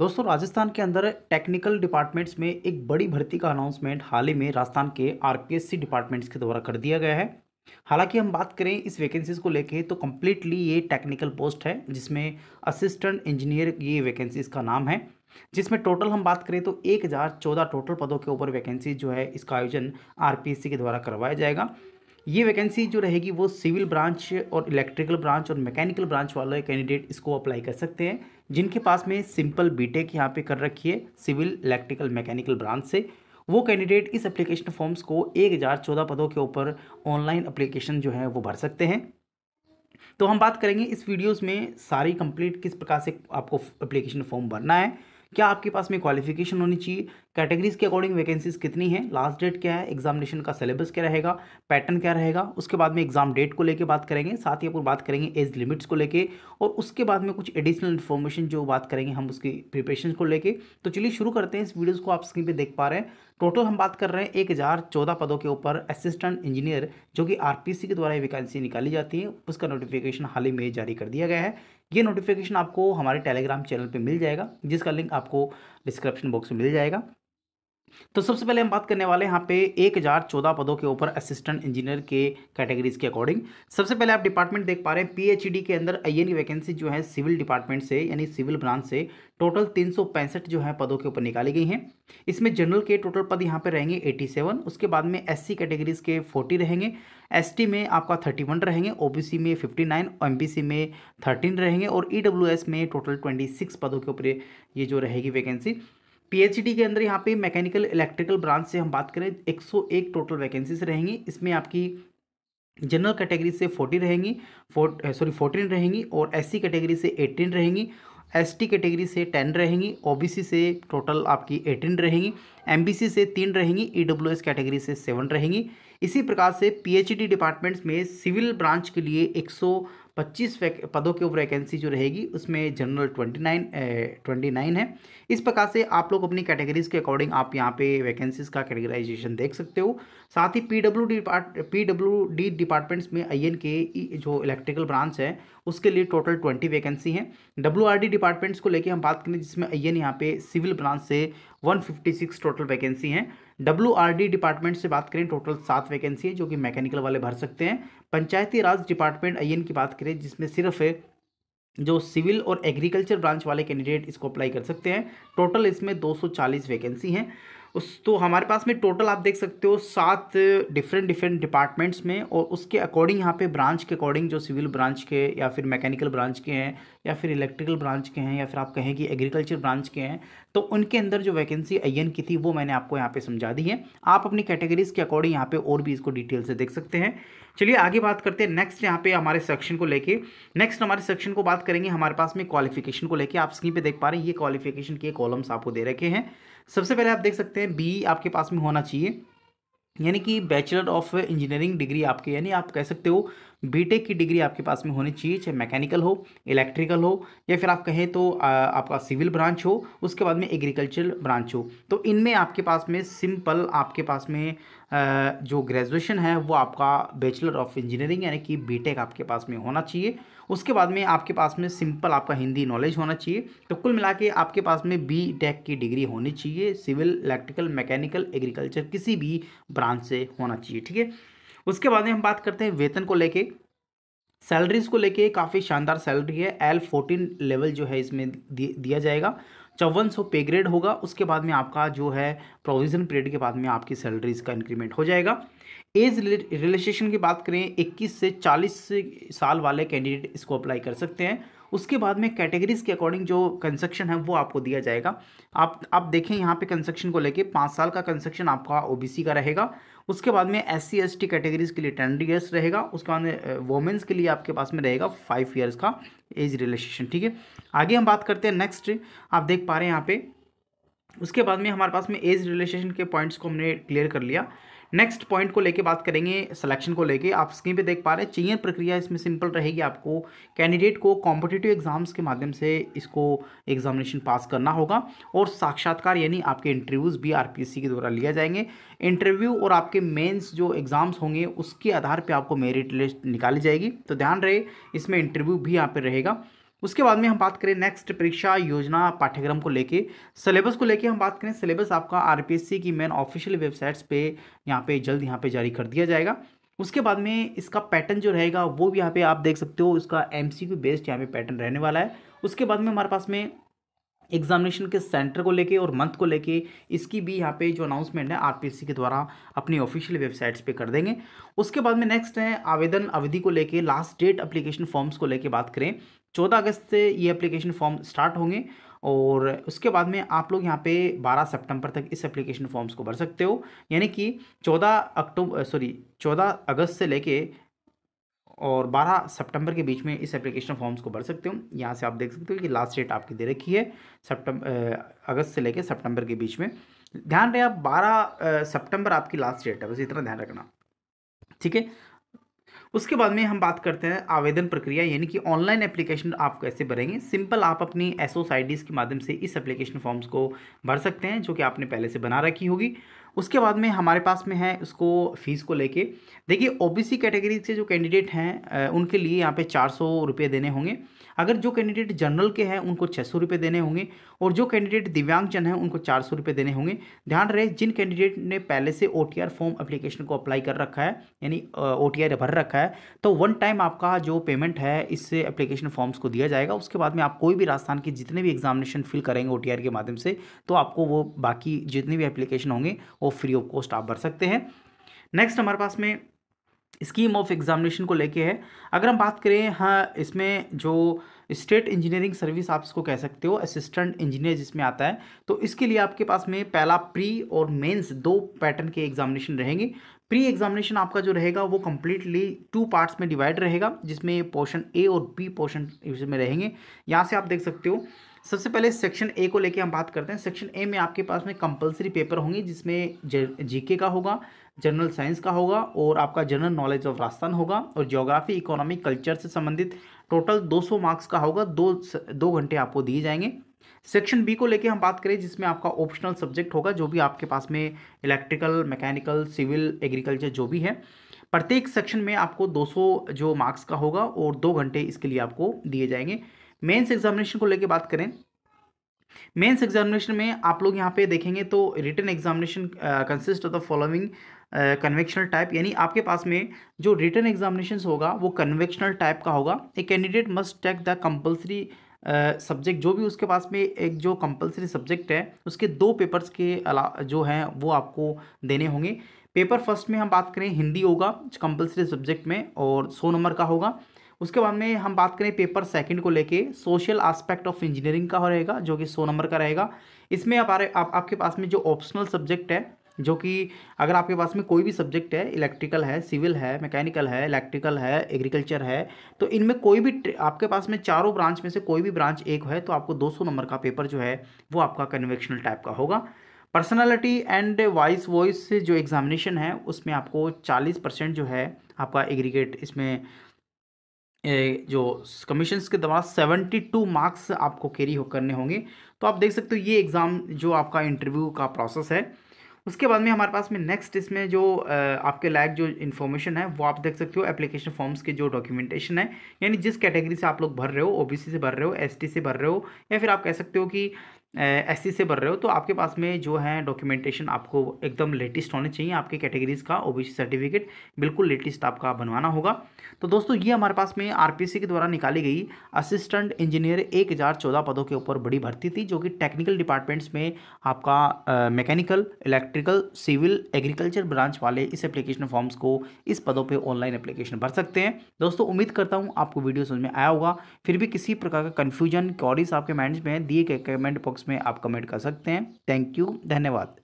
दोस्तों राजस्थान के अंदर टेक्निकल डिपार्टमेंट्स में एक बड़ी भर्ती का अनाउंसमेंट हाल ही में राजस्थान के आरपीएससी डिपार्टमेंट्स के द्वारा कर दिया गया है हालांकि हम बात करें इस वैकेंसीज को लेके तो कम्प्लीटली ये टेक्निकल पोस्ट है जिसमें असिस्टेंट इंजीनियर ये वैकेंसीज का नाम है जिसमें टोटल हम बात करें तो एक हज़ार चौदह टोटल पदों के ऊपर वैकेंसी जो है इसका आयोजन आर के द्वारा करवाया जाएगा ये वैकेंसी जो रहेगी वो सिविल ब्रांच और इलेक्ट्रिकल ब्रांच और मैकेनिकल ब्रांच वाले कैंडिडेट इसको अप्लाई कर सकते हैं जिनके पास में सिंपल बीटेक e यहाँ पर कर रखी है सिविल इलेक्ट्रिकल मैकेनिकल ब्रांच से वो कैंडिडेट इस एप्लीकेशन फॉर्म्स को एक हज़ार चौदह पदों के ऊपर ऑनलाइन अप्लीकेशन जो है वो भर सकते हैं तो हम बात करेंगे इस वीडियोज़ में सारी कंप्लीट किस प्रकार से आपको अप्लीकेशन फॉर्म भरना है क्या आपके पास में क्वालिफिकेशन होनी चाहिए कैटेगरीज के अकॉर्डिंग वैकेंसीज कितनी है लास्ट डेट क्या है एग्जामिनेशन का सिलेबस क्या रहेगा पैटर्न क्या रहेगा उसके बाद में एग्जाम डेट को लेकर बात करेंगे साथ ही आप बात करेंगे एज लिमिट्स को लेकर और उसके बाद में कुछ एडिशनल इन्फॉर्मेशन जो बात करेंगे हम उसकी प्रिपरेशन को लेकर तो चलिए शुरू करते हैं इस वीडियोज़ को आप स्क्रीन पर देख पा रहे हैं टोटल हम बात कर रहे हैं एक हज़ार चौदह पदों के ऊपर असिस्टेंट इंजीनियर जो कि आरपीसी के द्वारा वैकेंसी निकाली जाती है उसका नोटिफिकेशन हाल ही में जारी कर दिया गया है ये नोटिफिकेशन आपको हमारे टेलीग्राम चैनल पे मिल जाएगा जिसका लिंक आपको डिस्क्रिप्शन बॉक्स में मिल जाएगा तो सबसे पहले हम बात करने वाले यहाँ पे एक हज़ार चौदह पदों के ऊपर असिस्टेंट इंजीनियर के कैटेगरीज के अकॉर्डिंग सबसे पहले आप डिपार्टमेंट देख पा रहे हैं पीएचडी e के अंदर आई की वैकेंसी जो है सिविल डिपार्टमेंट से यानी सिविल ब्रांच से टोटल तीन सौ पैंसठ जो है पदों के ऊपर निकाली गई हैं इसमें जनरल के टोटल पद यहाँ पर रहेंगे एटी उसके बाद में एस कैटेगरीज के फोर्टी रहेंगे एस में आपका थर्टी रहेंगे ओ में फिफ्टी नाइन में थर्टीन रहेंगे और ई e में टोटल ट्वेंटी पदों के ऊपर ये जो रहेगी वैकेंसी पीएचडी के अंदर यहाँ पे मैकेनिकल इलेक्ट्रिकल ब्रांच से हम बात करें 101 टोटल वैकेंसीज रहेंगी इसमें आपकी जनरल कैटेगरी से 40 रहेंगी फोर सॉरी eh, फोर्टीन रहेंगी और एससी कैटेगरी से एटीन रहेंगी एसटी कैटेगरी से टेन रहेंगी ओबीसी से टोटल आपकी एटीन रहेंगी एमबीसी से तीन रहेंगी ईडब्ल्यूएस e कैटेगरी से सेवन रहेंगी इसी प्रकार से पीएचडी डिपार्टमेंट्स में सिविल ब्रांच के लिए 125 पदों के ऊपर वैकेंसी जो रहेगी उसमें जनरल 29 29 है इस प्रकार से आप लोग अपनी कैटेगरीज के अकॉर्डिंग आप यहाँ पे वैकेंसीज का कैटेगराइजेशन देख सकते हो साथ ही पीडब्ल्यू डिपार्ट पी डिपार्टमेंट्स में आई के e, जो इलेक्ट्रिकल ब्रांच है उसके लिए टोटल ट्वेंटी वैकेंसी हैं डब्ल्यू डिपार्टमेंट्स को लेकर हम बात करें जिसमें आई यहाँ पे सिविल ब्रांच से 156 टोटल वैकेंसी हैं डी डिपार्टमेंट से बात करें टोटल सात वैकेंसी है जो कि मैकेनिकल वाले भर सकते हैं पंचायती राज डिपार्टमेंट आई की बात करें जिसमें सिर्फ जो सिविल और एग्रीकल्चर ब्रांच वाले कैंडिडेट इसको अप्लाई कर सकते हैं टोटल इसमें 240 वैकेंसी हैं उस तो हमारे पास में टोटल आप देख सकते हो सात डिफरेंट डिफरेंट डिपार्टमेंट्स में और उसके अकॉर्डिंग यहाँ पे ब्रांच के अकॉर्डिंग जो सिविल ब्रांच के या फिर मैकेनिकल ब्रांच के हैं या फिर इलेक्ट्रिकल ब्रांच के हैं या फिर आप कहें कि एग्रीकल्चर ब्रांच के हैं तो उनके अंदर जो वैकेंसी अयन की थी वो मैंने आपको यहाँ पे समझा दी है आप अपनी कैटेगरीज के अकॉर्डिंग यहाँ पे और भी इसको डिटेल से देख सकते हैं चलिए आगे बात करते हैं नेक्स्ट यहाँ पे हमारे सेक्शन को लेके नेक्स्ट हमारे सेक्शन को बात करेंगे हमारे पास में क्वालिफिकेशन को लेके आप स्क्रीन पे देख पा रहे हैं ये क्वालिफिकेशन के कॉलम्स आपको दे रखे हैं सबसे पहले आप देख सकते हैं बी आपके पास में होना चाहिए यानी कि बैचलर ऑफ इंजीनियरिंग डिग्री आपके यानी आप कह सकते हो बीटेक e की डिग्री आपके पास में होनी चाहिए चाहे मैकेनिकल हो इलेक्ट्रिकल हो या फिर आप कहें तो आ, आपका सिविल ब्रांच हो उसके बाद में एग्रीकल्चर ब्रांच हो तो इनमें आपके पास में सिंपल आपके पास में जो ग्रेजुएशन है वो आपका बैचलर ऑफ इंजीनियरिंग यानी कि बीटेक e आपके पास में होना चाहिए उसके बाद में आपके पास में सिंपल आपका हिंदी नॉलेज होना चाहिए तो कुल मिला के आपके पास में बी टेक e की डिग्री होनी चाहिए सिविल इलेक्ट्रिकल मैकेनिकल एग्रीकल्चर किसी भी ब्रांच से होना चाहिए ठीक है उसके बाद में हम बात करते हैं वेतन को लेके सैलरीज को लेके काफ़ी शानदार सैलरी है एल फोर्टीन लेवल जो है इसमें दिया जाएगा चौवन सौ पे ग्रेड होगा उसके बाद में आपका जो है प्रोविज़न पीरियड के बाद में आपकी सैलरीज का इंक्रीमेंट हो जाएगा एज रिलेशन की बात करें 21 से 40 साल वाले कैंडिडेट इसको अप्लाई कर सकते हैं उसके बाद में कैटेगरीज के अकॉर्डिंग जो कंस्ट्रक्शन है वो आपको दिया जाएगा आप आप देखें यहाँ पे कंस्ट्रक्शन को लेके पाँच साल का कंस्ट्रक्शन आपका ओबीसी का रहेगा उसके बाद में S C S T categories के लिए टेन ईयर्स रहेगा उसके बाद में वोमेंस के लिए आपके पास में रहेगा फाइव ईयर्स का एज रिलेशन ठीक है आगे हम बात करते हैं नेक्स्ट आप देख पा रहे हैं यहाँ पे उसके बाद में हमारे पास में एज रिलेशन के पॉइंट्स को हमने क्लियर कर लिया नेक्स्ट पॉइंट को लेके बात करेंगे सिलेक्शन को लेके आप स्क्रीन पे देख पा रहे हैं चयन प्रक्रिया इसमें सिंपल रहेगी आपको कैंडिडेट को कॉम्पिटेटिव एग्जाम्स के माध्यम से इसको एग्जामिनेशन पास करना होगा और साक्षात्कार यानी आपके इंटरव्यूज़ भी आर के द्वारा लिया जाएंगे इंटरव्यू और आपके मेन्स जो एग्ज़ाम्स होंगे उसके आधार पर आपको मेरिट लिस्ट निकाली जाएगी तो ध्यान रहे इसमें इंटरव्यू भी यहाँ पर रहेगा उसके बाद में हम बात करें नेक्स्ट परीक्षा योजना पाठ्यक्रम को लेके सिलेबस को लेके हम बात करें सिलेबस आपका आरपीएससी की मेन ऑफिशियल वेबसाइट्स पे यहाँ पे जल्द यहाँ पे जारी कर दिया जाएगा उसके बाद में इसका पैटर्न जो रहेगा वो भी यहाँ पे आप देख सकते हो इसका एम बेस्ड यहाँ पे पैटर्न रहने वाला है उसके बाद में हमारे पास में एग्जामिनेशन के सेंटर को लेके और मंथ को लेके इसकी भी यहाँ पे जो अनाउंसमेंट है आरपीसी के द्वारा अपनी ऑफिशियल वेबसाइट्स पे कर देंगे उसके बाद में नेक्स्ट है आवेदन अवधि को लेके लास्ट डेट अप्लीकेशन फॉर्म्स को लेके बात करें चौदह अगस्त से ये अप्लीकेशन फॉर्म स्टार्ट होंगे और उसके बाद में आप लोग यहाँ पे 12 सितंबर तक इस एप्लीकेशन फॉर्म्स को भर सकते हो यानी कि 14 अक्टूबर सॉरी 14 अगस्त से लेके और 12 सितंबर के बीच में इस एप्लीकेशन फॉर्म्स को भर सकते हो यहाँ से आप देख सकते हो कि लास्ट डेट आपकी दे रखी है सितंबर अगस्त से लेकर सितंबर के बीच में ध्यान रहे आप 12 सितंबर आपकी लास्ट डेट है बस इतना ध्यान रखना ठीक है उसके बाद में हम बात करते हैं आवेदन प्रक्रिया यानी कि ऑनलाइन एप्लीकेशन आप कैसे भरेंगे सिंपल आप अपनी एस के माध्यम से इस एप्लीकेशन फॉर्म्स को भर सकते हैं जो कि आपने पहले से बना रखी होगी उसके बाद में हमारे पास में है उसको फीस को लेके देखिए ओबीसी कैटेगरी से जो कैंडिडेट हैं उनके लिए यहाँ पे चार सौ रुपये देने होंगे अगर जो कैंडिडेट जनरल के हैं उनको छः सौ रुपये देने होंगे और जो कैंडिडेट दिव्यांगजन हैं उनको चार सौ रुपये देने होंगे ध्यान रहे जिन कैंडिडेट ने पहले से O T R form application को अप्लाई कर रखा है यानी ओ टी आर भर रखा है तो वन टाइम आपका जो पेमेंट है इससे अप्लीकेशन फॉर्म्स को दिया जाएगा उसके बाद में आप कोई भी राजस्थान के जितने भी एग्जामिनेशन फिल करेंगे ओ टी आर के माध्यम से तो आपको वो बाकी जितने भी अप्लीकेशन होंगे वो फ्री ऑफ कॉस्ट आप भर सकते हैं नेक्स्ट हमारे पास में स्कीम ऑफ एग्जामिनेशन को लेके है अगर हम बात करें हाँ इसमें जो स्टेट इंजीनियरिंग सर्विस आप इसको कह सकते हो असिस्टेंट इंजीनियर जिसमें आता है तो इसके लिए आपके पास में पहला प्री और मेंस दो पैटर्न के एग्जामिनेशन रहेंगे प्री एग्जामिनेशन आपका जो रहेगा वो कम्प्लीटली टू पार्ट्स में डिवाइड रहेगा जिसमें पोर्शन ए और बी पोर्शन इसमें रहेंगे यहाँ से आप देख सकते हो सबसे पहले सेक्शन ए को लेके हम बात करते हैं सेक्शन ए में आपके पास में कंपलसरी पेपर होंगे जिसमें जीके का होगा जनरल साइंस का होगा और आपका जनरल नॉलेज ऑफ राजस्थान होगा और ज्योग्राफी इकोनॉमिक कल्चर से संबंधित टोटल 200 मार्क्स का होगा दो दो घंटे आपको दिए जाएंगे सेक्शन बी को लेके हम बात करें जिसमें आपका ऑप्शनल सब्जेक्ट होगा जो भी आपके पास में इलेक्ट्रिकल मैकेनिकल सिविल एग्रीकल्चर जो भी है प्रत्येक सेक्शन में आपको 200 जो मार्क्स का होगा और दो घंटे इसके लिए आपको दिए जाएंगे मेंस एग्जामिनेशन को लेकर बात करें मेंस एग्जामिनेशन में आप लोग यहाँ पे देखेंगे तो written examination consist of the following conventional type यानी आपके पास में जो रिटर्न एग्जामिनेशन होगा वो कन्वेक्शनल टाइप का होगा a candidate must take the compulsory subject जो भी उसके पास में एक जो कंपलसरी सब्जेक्ट है उसके दो पेपर्स के अला जो हैं वो आपको देने होंगे पेपर फर्स्ट में हम बात करें हिंदी होगा कंपलसरी सब्जेक्ट में और सौ नंबर का होगा उसके बाद में हम बात करें पेपर सेकंड को लेके सोशल आस्पेक्ट ऑफ इंजीनियरिंग का रहेगा जो कि सौ नंबर का रहेगा इसमें हमारे आप, आपके पास में जो ऑप्शनल सब्जेक्ट है जो कि अगर आपके पास में कोई भी सब्जेक्ट है इलेक्ट्रिकल है सिविल है मैकेनिकल है इलेक्ट्रिकल है एग्रीकल्चर है तो इनमें कोई भी आपके पास में चारों ब्रांच में से कोई भी ब्रांच एक है तो आपको 200 नंबर का पेपर जो है वो आपका कन्वेक्शनल टाइप का होगा पर्सनालिटी एंड वॉइस वॉइस जो एग्जामिनेशन है उसमें आपको चालीस परसेंट जो है आपका एग्रीगेट इसमें जो कमीशन के द्वारा 72 मार्क्स आपको कैरी हो करने होंगे तो आप देख सकते हो ये एग्ज़ाम जो आपका इंटरव्यू का प्रोसेस है उसके बाद में हमारे पास में नेक्स्ट इसमें जो आपके लायक जो इन्फॉर्मेशन है वो आप देख सकते हो एप्लीकेशन फॉर्म्स के जो डॉक्यूमेंटेशन है यानी जिस कैटेगरी से आप लोग भर रहे हो ओबीसी से भर रहे हो एसटी से भर रहे हो या फिर आप कह सकते हो कि एस से भर रहे हो तो आपके पास में जो है डॉक्यूमेंटेशन आपको एकदम लेटेस्ट होने चाहिए आपके कैटेगरीज का ओबीसी सर्टिफिकेट बिल्कुल लेटेस्ट आपका बनवाना होगा तो दोस्तों ये हमारे पास में आरपीसी के द्वारा निकाली गई असिस्टेंट इंजीनियर एक हज़ार चौदह पदों के ऊपर बड़ी भर्ती थी जो कि टेक्निकल डिपार्टमेंट्स में आपका mechanical electrical civil agriculture branch वाले इस एप्लीकेशन फॉर्म्स को इस पदों पर ऑनलाइन एप्लीकेशन भर सकते हैं दोस्तों उम्मीद करता हूँ आपको वीडियो समझ में आया होगा फिर भी किसी प्रकार का कन्फ्यूजन क्वारीज आपके माइंड में दिए गए कमेंट बॉक्स बॉक्स में आप कमेंट कर सकते हैं थैंक यू धन्यवाद